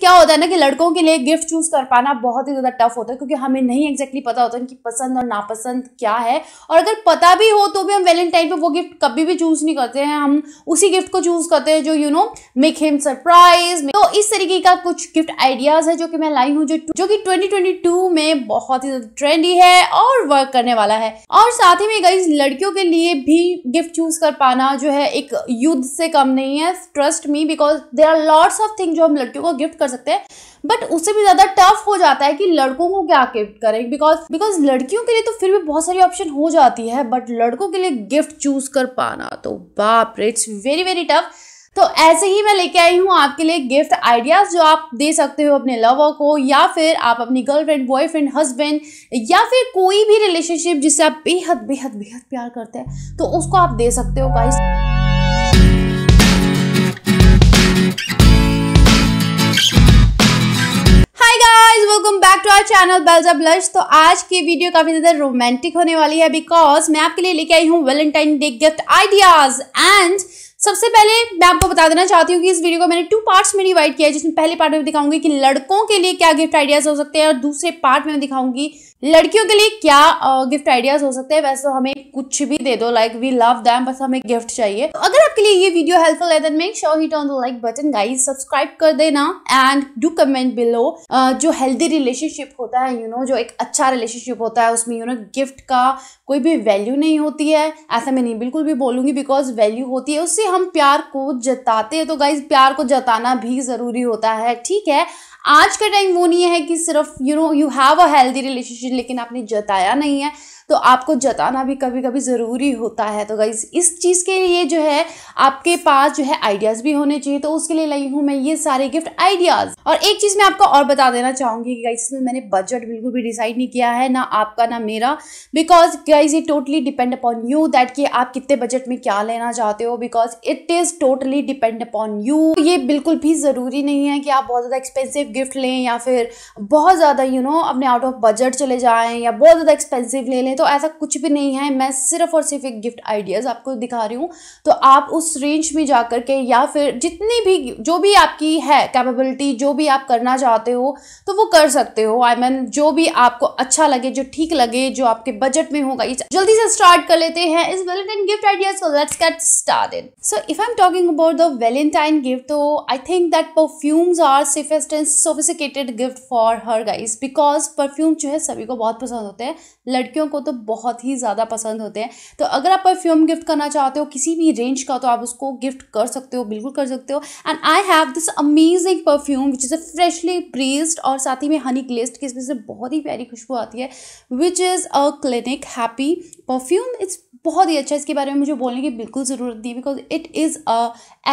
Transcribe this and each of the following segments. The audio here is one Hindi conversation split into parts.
क्या होता है ना कि लड़कों के लिए गिफ्ट चूज कर पाना बहुत ही ज्यादा टफ होता है क्योंकि हमें नहीं एक्जैक्टली exactly पता होता कि पसंद और नापसंद क्या है और अगर पता भी हो तो भी हम वैलेंटाइन पे वो गिफ्ट कभी भी चूज नहीं करते हैं हम उसी गिफ्ट को चूज करते हैं जो you know make him surprise तो इस तरीके का कुछ गिफ्ट आइडियाज है जो कि मैं लाई हूँ जो जो कि ट्वेंटी में बहुत ही ज्यादा ट्रेंडी है और वर्क करने वाला है और साथ ही में गई लड़कियों के लिए भी गिफ्ट चूज कर पाना जो है एक युद्ध से कम नहीं है trust me because there are lots of thing जो हम लड़कियों को गिफ्ट कर सकते हैं बट उससे भी ज़्यादा टफ हो जाता है कि लड़कों को क्या गिफ्ट करें बिकॉज बिकॉज लड़कियों के लिए तो फिर भी बहुत सारी ऑप्शन हो जाती है बट लड़कों के लिए गिफ्ट चूज कर पाना तो बाप रे इट्स वेरी वेरी टफ तो ऐसे ही मैं लेके आई हूँ आपके लिए गिफ्ट आइडियाज़ जो आप दे सकते हो अपने लवर को या फिर आप अपनी गर्लफ्रेंड बॉयफ्रेंड हस्बैंड या फिर कोई भी रिलेशनशिप जिससे आप बेहद बेहद बेहद प्यार करते हैं तो उसको आप दे सकते हो guys welcome back to our channel बेल्जा ब्लश तो आज की वीडियो काफ़ी ज़्यादा रोमांटिक होने वाली है बिकॉज मैं आपके लिए लेके आई हूँ Valentine day gift ideas and सबसे पहले मैं आपको बता देना चाहती हूँ कि इस वीडियो को मैंने टू पार्ट्स में डिवाइड किया है जिसमें पहले पार्ट में दिखाऊंगी कि लड़कों के लिए क्या गिफ्ट आइडियाज़ हो सकते हैं और दूसरे पार्ट में दिखाऊंगी लड़कियों के लिए क्या गिफ्ट uh, आइडियाज हो सकते हैं वैसे तो हमें कुछ भी दे दो लाइक वी लव दैम बस हमें गिफ्ट चाहिए तो अगर आपके लिए ये वीडियो हेल्पफुल है then make sure hit on the like button guys subscribe कर देना एंड डू कमेंट बिलो जो हेल्दी रिलेशनशिप होता है यू you नो know, जो एक अच्छा रिलेशनशिप होता है उसमें यू नो गिफ्ट का कोई भी वैल्यू नहीं होती है ऐसा मैं नहीं बिल्कुल भी बोलूंगी बिकॉज वैल्यू होती है उससे हम प्यार को जताते हैं तो गाइज प्यार को जताना भी ज़रूरी होता है ठीक है आज का टाइम वो नहीं है कि सिर्फ you know you have a healthy relationship लेकिन आपने जताया नहीं है तो आपको जताना भी कभी कभी ज़रूरी होता है तो गाइज़ इस चीज़ के लिए जो है आपके पास जो है आइडियाज़ भी होने चाहिए तो उसके लिए लगी हूँ मैं ये सारे गिफ्ट आइडियाज़ और एक चीज़ मैं आपको और बता देना चाहूँगी कि गाइज इसमें मैंने बजट बिल्कुल भी डिसाइड नहीं किया है ना आपका ना मेरा बिकॉज गाइज ये totally depend upon you that कि आप कितने बजट में क्या लेना चाहते हो because it is totally depend upon you ये बिल्कुल भी ज़रूरी नहीं है कि आप बहुत ज़्यादा एक्सपेंसिव गिफ्ट लें या फिर बहुत ज़्यादा यू नो अपने आउट ऑफ बजट चले जाएँ या बहुत ज़्यादा एक्सपेंसिव ले लें तो ऐसा कुछ भी नहीं है मैं सिर्फ और सिर्फ एक गिफ्ट आइडियाज़ आपको दिखा रही हूँ तो आप उस रेंज में जा कर के या फिर जितनी भी जो भी आपकी है कैपेबिलिटी जो भी आप करना चाहते हो तो वो कर सकते हो आई I मीन mean, जो भी आपको अच्छा लगे जो ठीक लगे जो आपके बजट में होगा ये जल्दी से स्टार्ट कर लेते हैं इस वेलेंटाइन गिफ्ट आइडियाज को let's get start in so if I am talking about the Valentine gift तो I think that perfumes are safest and sophisticated gift for her guys because perfume जो है सभी को बहुत पसंद होते हैं लड़कियों को तो तो बहुत ही ज़्यादा पसंद होते हैं तो अगर आप परफ्यूम गिफ्ट करना चाहते हो किसी भी रेंज का तो आप उसको गिफ्ट कर सकते हो बिल्कुल कर सकते हो and I have this amazing perfume which is a freshly breezed और साथ ही में हनी ग्लेस्ड की इसमें से बहुत ही प्यारी खुशबू आती है which is a Clinique happy perfume it's बहुत ही अच्छा है इसके बारे में मुझे बोलने की बिल्कुल ज़रूरत नहीं because it is a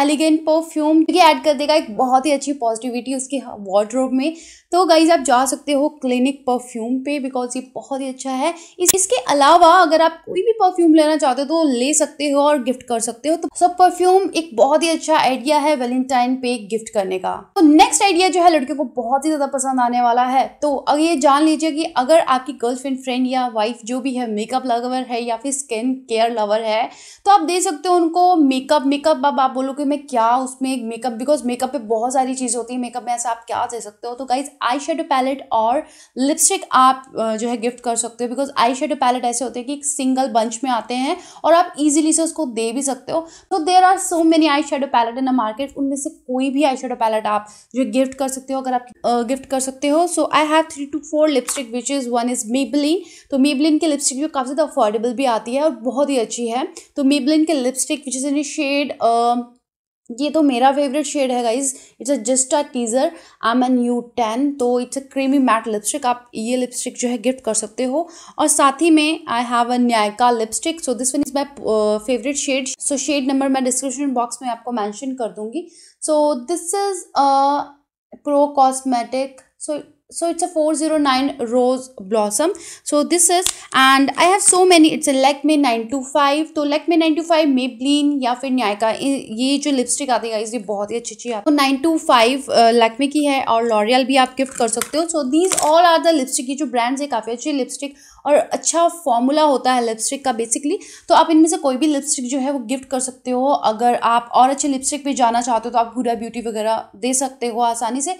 elegant perfume ये ऐड कर देगा एक बहुत ही अच्छी पॉजिटिविटी उसके वार्ड्रोब में तो गाइज आप जा सकते हो क्लिनिक परफ्यूम पे बिकॉज ये बहुत ही अच्छा है इस इसके अलावा अगर आप कोई भी परफ्यूम लेना चाहते हो तो ले सकते हो और गिफ्ट कर सकते हो तो सब परफ्यूम एक बहुत ही अच्छा आइडिया है वेलेंटाइन पे गिफ्ट करने का तो नेक्स्ट आइडिया जो है लड़कियों को बहुत ही ज्यादा पसंद आने वाला है तो अगर ये जान लीजिए कि अगर आपकी गर्लफ्रेंड फ्रेंड या वाइफ जो भी है मेकअप लवर है या फिर स्किन केयर लवर है तो आप दे सकते हो उनको मेकअप मेकअप अब आप बोलोगे मैं क्या उसमें मेकअप बिकॉज मेकअप पे बहुत सारी चीज़ होती है मेकअप में ऐसा आप क्या दे सकते हो तो गाइज आई पैलेट और लिपस्टिक आप जो है गिफ्ट कर सकते हो बिकॉज आई छोटे पैलेट ऐसे होते हैं कि सिंगल बंच में आते हैं और आप इजीली से उसको दे भी सकते हो तो there are so many eye shadow palette in a market उनमें से कोई भी आई शेडो पैलेट आप जो गिफ्ट कर सकते हो अगर आप गिफ्ट कर सकते हो so I have three two four lipstick which is one is Maybelline तो मेबलिन की लिपस्टिक भी काफ़ी ज़्यादा अफोर्डेबल भी आती है और बहुत ही अच्छी है तो मेबलिन के lipstick which is in shade ये तो मेरा फेवरेट शेड है guys it's a just a teaser M N U ten तो it's a creamy matte lipstick आप ये लिपस्टिक जो है गिफ्ट कर सकते हो और साथ ही में I have a Nykaa lipstick so this one is my favourite shade so shade number मैं डिस्क्रिप्शन बॉक्स में आपको मैंशन कर दूंगी so this is pro cosmetic so so it's a 409 rose blossom so this is and i have so many it's a lakme 925 तो लैकमे 925 मेबलिन या फिर न्यायका ये जो लिपस्टिक आती है ये बहुत ही अच्छी अच्छी आती है नाइन टू फाइव लैकमे की है और लॉरियल भी आप गिफ्ट कर सकते हो so these all are the lipstick की जो ब्रांड्स है काफ़ी अच्छी लिपस्टिक और अच्छा फॉर्मूला होता है लिपस्टिक का बेसिकली तो आप इनमें से कोई भी लिपस्टिक जो है वो गिफ्ट कर सकते हो अगर आप और अच्छे लिपस्टिक पे जाना चाहते हो तो आप हुडा ब्यूटी वगैरह दे सकते हो आसानी से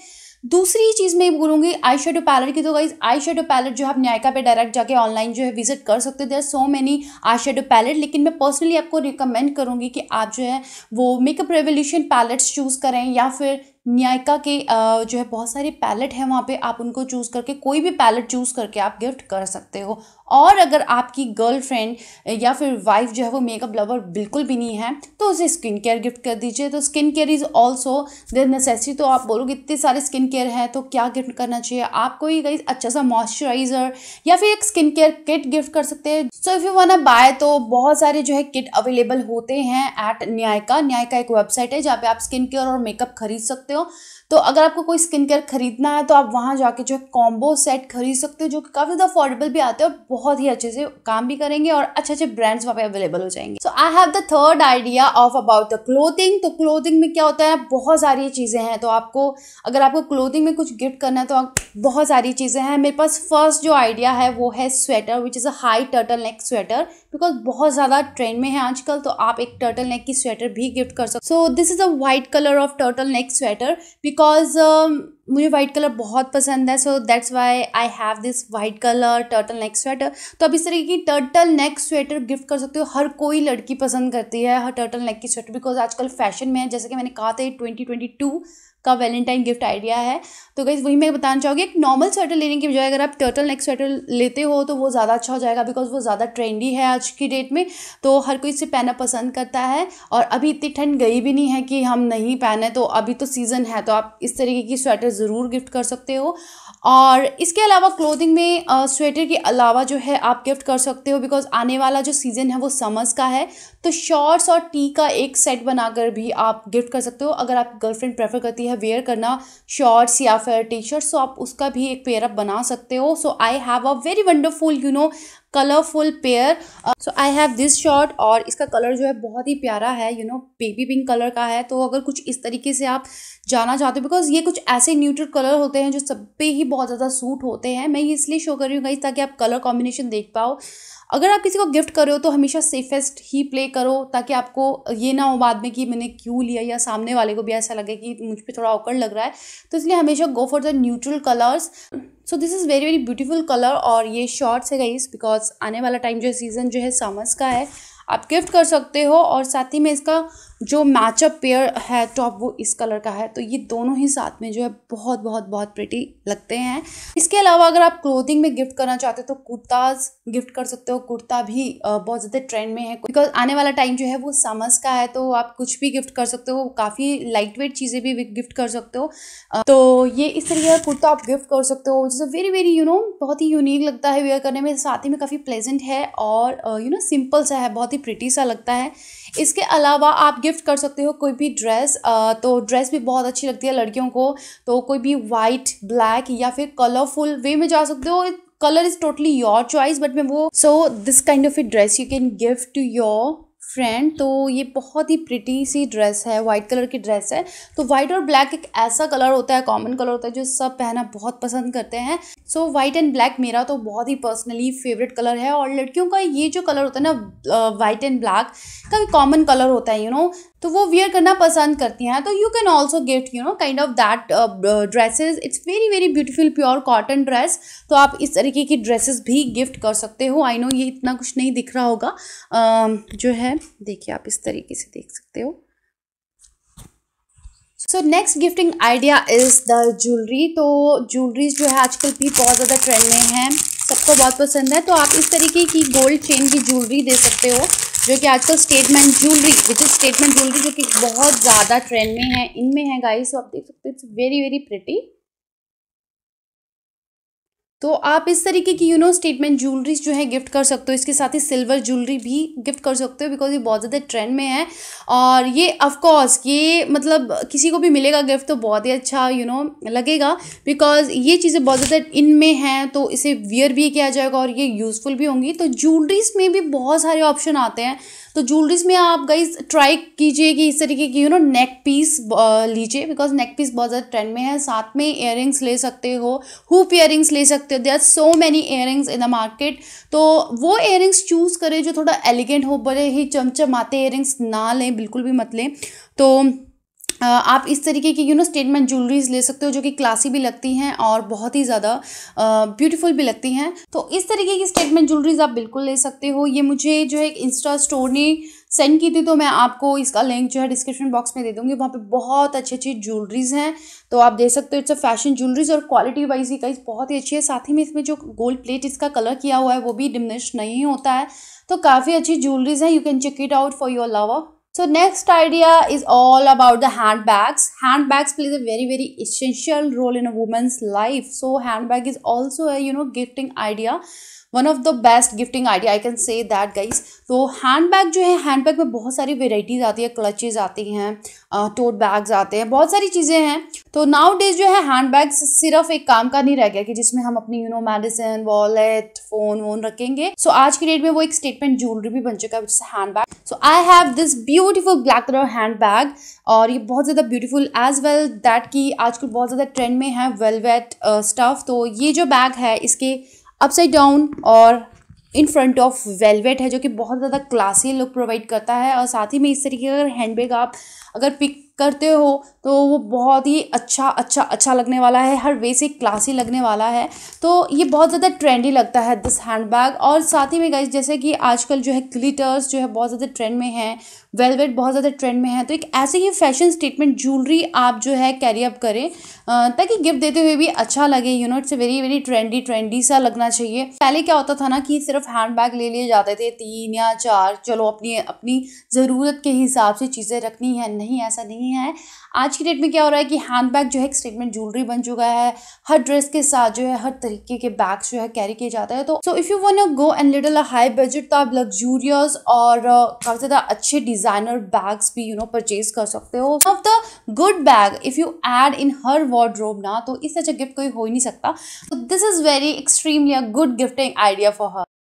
दूसरी चीज़ मैं बोलूँगी आई शेडो पैलेट की तो गाइज आई शेडो पैलेट जो है आप न्यायिका पे डायरेक्ट जाके ऑनलाइन जो है विजिट कर सकते हो there so many eye shadow palette लेकिन मैं पर्सनली आपको रिकमेंड करूँगी कि आप जो है वो मेकअप रेवोल्यूशन पैलेट्स चूज़ करें या फिर न्यायिका के जो है बहुत सारे पैलेट हैं वहाँ पे आप उनको चूज़ करके कोई भी पैलेट चूज़ करके आप गिफ्ट कर सकते हो और अगर आपकी गर्लफ्रेंड या फिर वाइफ जो है वो मेकअप लवर बिल्कुल भी नहीं है तो उसे स्किन केयर गिफ्ट कर दीजिए तो skin care is also there necessary तो आप बोलोगे इतने सारे स्किन केयर हैं तो क्या गिफ्ट करना चाहिए आपको ही कहीं अच्छा सा मॉइस्चराइज़र या फिर एक स्किन केयर किट गिफ्ट कर सकते हैं so if you wanna buy तो बहुत सारे जो है किट अवेलेबल होते हैं एट न्यायका न्यायका एक वेबसाइट है जहाँ पर आप स्किन केयर और मेकअप खरीद सकते हो हो तो अगर आपको कोई स्किन केयर खरीदना है तो आप वहाँ जाके जो है कॉम्बो सेट खरीद सकते हो जो कि काफ़ी ज़्यादा अफोर्डेबल भी आते हैं और बहुत ही अच्छे से काम भी करेंगे और अच्छे अच्छे ब्रांड्स वहाँ पे अवेलेबल हो जाएंगे so I have the third idea of about the clothing तो क्लोथिंग में क्या होता है बहुत सारी चीज़ें हैं तो आपको अगर आपको क्लोथिंग में कुछ गिफ्ट करना है तो बहुत सारी चीज़ें हैं मेरे पास फर्स्ट जो आइडिया है वो है sweater which is a high turtle neck sweater because बहुत ज़्यादा ट्रेंड में है आजकल तो आप एक टर्टल नेक की स्वेटर भी गिफ्ट कर सकते so this is a white colour of turtle neck sweater because um, मुझे व्हाइट कलर बहुत पसंद है so that's why I have this white colour turtle neck sweater तो अब इस तरीके की टर्टल नेक स्वेटर गिफ्ट कर सकते हो हर कोई लड़की पसंद करती है हर टर्टल नेक की स्वेटर बिकॉज आजकल फैशन में है जैसे कि मैंने कहा था ट्वेंटी ट्वेंटी टू का वैलेंटाइन गिफ्ट आइडिया है तो कैसे वही मैं बताना चाहूँगी एक नॉर्मल स्वेटर लेने की बजाय अगर आप टर्टल नेक स्वेटर लेते हो तो वो ज़्यादा अच्छा हो जाएगा बिकॉज वो ज़्यादा ट्रेंडी है आज की डेट में तो हर कोई इसे पहनना पसंद करता है और अभी इतनी ठंड गई भी नहीं है कि हम नहीं पहने तो अभी तो सीज़न है तो आप इस तरीके की स्वेटर ज़रूर गिफ्ट कर सकते हो और इसके अलावा क्लोथिंग में स्वेटर के अलावा जो है आप गिफ्ट कर सकते हो बिकॉज आने वाला जो सीज़न है वो समर्स का है तो शॉर्ट्स और टी का एक सेट बनाकर भी आप गिफ्ट कर सकते हो अगर आप गर्लफ्रेंड प्रेफर करती है वेयर करना शॉर्ट्स या फिर टी शर्ट्स तो आप उसका भी एक पेयरअप बना सकते हो so I have a very wonderful you know colourful pair so I have this short और इसका कलर जो है बहुत ही प्यारा है you know baby pink colour का है तो अगर कुछ इस तरीके से आप जाना चाहते हो बिकॉज ये कुछ ऐसे न्यूट्रल कलर होते हैं जो सब पे ही बहुत ज़्यादा सूट होते हैं मैं ये इसलिए शो कर रही हूँ गाइज ताकि आप कलर कॉम्बिनेशन देख पाओ अगर आप किसी को गिफ्ट कर रहे हो तो हमेशा सेफेस्ट ही प्ले करो ताकि आपको ये ना हो बाद में कि मैंने क्यों लिया या सामने वाले को भी ऐसा लगे कि मुझ पर थोड़ा ओकड़ लग रहा है तो इसलिए हमेशा go for the neutral colours so this is very very beautiful colour और ये शॉर्ट्स है गाइस बिकॉज आने वाला टाइम जो सीज़न जो है समर्स का है आप गिफ्ट कर सकते हो और साथ ही में इसका जो मैचअप पेयर है टॉप तो वो इस कलर का है तो ये दोनों ही साथ में जो है बहुत बहुत बहुत प्रिटी लगते हैं इसके अलावा अगर आप क्लोथिंग में गिफ्ट करना चाहते हो तो कुर्ताज गिफ्ट कर सकते हो कुर्ता भी बहुत ज़्यादा ट्रेंड में है बिकॉज आने वाला टाइम जो है वो समर्स का है तो आप कुछ भी गिफ्ट कर सकते हो काफ़ी लाइट वेट चीज़ें भी गिफ्ट कर सकते हो तो ये इस तरीके का कुर्ता आप गिफ्ट कर सकते हो जिससे वेरी वेरी यू नो बहुत ही यूनिक लगता है वेयर करने में साथ ही में काफ़ी प्लेजेंट है और यू नो सिंपल सा है बहुत ही प्रिटी सा लगता है इसके अलावा आप गिफ्ट कर सकते हो कोई भी ड्रेस तो ड्रेस भी बहुत अच्छी लगती है लड़कियों को तो कोई भी वाइट ब्लैक या फिर कलरफुल वे में जा सकते हो colour is totally your choice but मैं वो so this kind of a dress you can gift to your friend तो ये बहुत ही प्रिटी सी ड्रेस है वाइट कलर की ड्रेस है तो वाइट और ब्लैक एक ऐसा कलर होता है कॉमन कलर होता है जो सब पहनना बहुत पसंद करते हैं सो वाइट एंड ब्लैक मेरा तो बहुत ही पर्सनली फेवरेट कलर है और लड़कियों का ये जो कलर होता है ना वाइट एंड ब्लैक का कॉमन कलर होता है यू you नो know? तो वो वियर करना पसंद करती हैं तो you can also gift you know kind of that dresses it's very very beautiful pure cotton dress तो आप इस तरीके की ड्रेसेस भी गिफ्ट कर सकते हो आई नो ये इतना कुछ नहीं दिख रहा होगा uh, जो है देखिए आप इस तरीके से देख सकते हो so next gifting idea is the jewellery तो ज्वेलरीज जो है आजकल भी बहुत ज़्यादा ट्रेंड में हैं सबको बहुत पसंद है तो आप इस तरीके की गोल्ड चेन की ज्वेलरी दे सकते हो जो कि आजकल statement jewellery which is statement jewellery जो कि बहुत ज़्यादा ट्रेंड में है इनमें है गाइस तो आप देख सकते हो इट्स वेरी वेरी प्रिटी तो आप इस तरीके की यू नो स्टेटमेंट ज्वेलरीज जो है गिफ्ट कर सकते हो इसके साथ ही सिल्वर ज्वेलरी भी गिफ्ट कर सकते हो बिकॉज ये बहुत ज़्यादा ट्रेंड में है और ये ऑफकोर्स ये मतलब किसी को भी मिलेगा गिफ्ट तो बहुत ही अच्छा यू you नो know, लगेगा बिकॉज ये चीज़ें बहुत ज़्यादा इन में हैं तो इसे वियर भी किया जाएगा और ये यूज़फुल भी होंगी तो ज्वेलरीज में भी बहुत सारे ऑप्शन आते हैं तो ज्वेलरीज में आप गाइज ट्राई कीजिए कि इस तरीके की यू नो नेक पीस लीजिए बिकॉज नेक पीस बहुत ज़्यादा ट्रेंड में है साथ में इयर ले सकते हो हुप इयर ले सकते हो they are so many ear in the market तो वो इयर चूज़ करें जो थोड़ा एलिगेंट हो बड़े ही चमचमाते इयर ना लें बिल्कुल भी मत लें तो आप इस तरीके की यू नो स्टेटमेंट ज्वेलरीज ले सकते हो जो कि क्लासी भी लगती हैं और बहुत ही ज़्यादा ब्यूटीफुल भी लगती हैं तो इस तरीके की स्टेटमेंट ज्वेलरीज आप बिल्कुल ले सकते हो ये मुझे जो है एक इंस्टा स्टोर ने सेंड की थी तो मैं आपको इसका लिंक जो है डिस्क्रिप्शन बॉक्स में दे दूँगी वहाँ पे बहुत अच्छी अच्छी ज्वेलरीज हैं तो आप देख सकते हो इट्स अ फैशन ज्वेलरीज और क्वालिटी वाइज ही कई बहुत ही अच्छी है साथ ही में इसमें जो गोल्ड प्लेट इसका कलर किया हुआ है वो भी डिमिनिश नहीं होता है तो काफ़ी अच्छी ज्वेलरीज हैं you can check it out for your lover so next idea is all about the hand bags hand bags plays a very very essential role in a women's life so hand bag is also a you know gifting idea one of the best gifting idea I can say that guys तो हैंड बैग जो है हैंड बैग में बहुत सारी वेराइटीज़ आती है क्लचेज आती हैं टोट बैग्स आते हैं बहुत सारी चीज़ें हैं तो नाउ डेज जो है हैंड बैग सिर्फ एक काम का नहीं रह गया कि जिसमें हम अपनी you know medicine wallet phone वोन रखेंगे सो so, आज की डेट में वो एक स्टेटमेंट ज्वेलरी भी बन चुका है hand bag so I have this beautiful black colour hand bag और ये बहुत ज़्यादा ब्यूटीफुल एज वेल दैट कि आजकल बहुत ज़्यादा ट्रेंड में है वेलवेट स्टफ़ uh, तो ये जो बैग है इसके अपसाइड डाउन और इन फ्रंट ऑफ वेलवेट है जो कि बहुत ज़्यादा क्लासी लुक प्रोवाइड करता है और साथ ही में इस तरीके का हैंड बैग आप अगर पिक करते हो तो वो बहुत ही अच्छा अच्छा अच्छा लगने वाला है हर वे से क्लासी लगने वाला है तो ये बहुत ज़्यादा ट्रेंडी लगता है दिस हैंडबैग और साथ ही में गाइज जैसे कि आजकल जो है ग्लिटर्स जो है बहुत ज़्यादा ट्रेंड में है वेलवेट बहुत ज़्यादा ट्रेंड में है तो एक ऐसे ही फैशन स्टेटमेंट ज्वेलरी आप जो है कैरी अप करें ताकि गिफ्ट देते हुए भी अच्छा लगे you know it's very very trendy trendy सा लगना चाहिए पहले क्या होता था ना कि सिर्फ हैंड बैग ले लिए जाते थे तीन या चार चलो अपनी अपनी ज़रूरत के हिसाब से चीज़ें रखनी है नहीं ऐसा नहीं है आज की डेट में क्या हो रहा है कि हैंड बैग जो है एक स्टेटमेंट ज्वेलरी बन चुका है हर ड्रेस के साथ जो है हर तरीके के बैग्स जो है कैरी किए जाते हैं तो so if you want go and little a high budget तो आप लग्जूरियस और uh, काफ़ी ज़्यादा अच्छे डिज़ाइनर बैग्स भी यू नो परचेज कर सकते हो of the good bag if you add in her wardrobe ना तो इससे अच्छा गिफ्ट कोई हो ही नहीं सकता तो this is very extremely a good gifting idea for her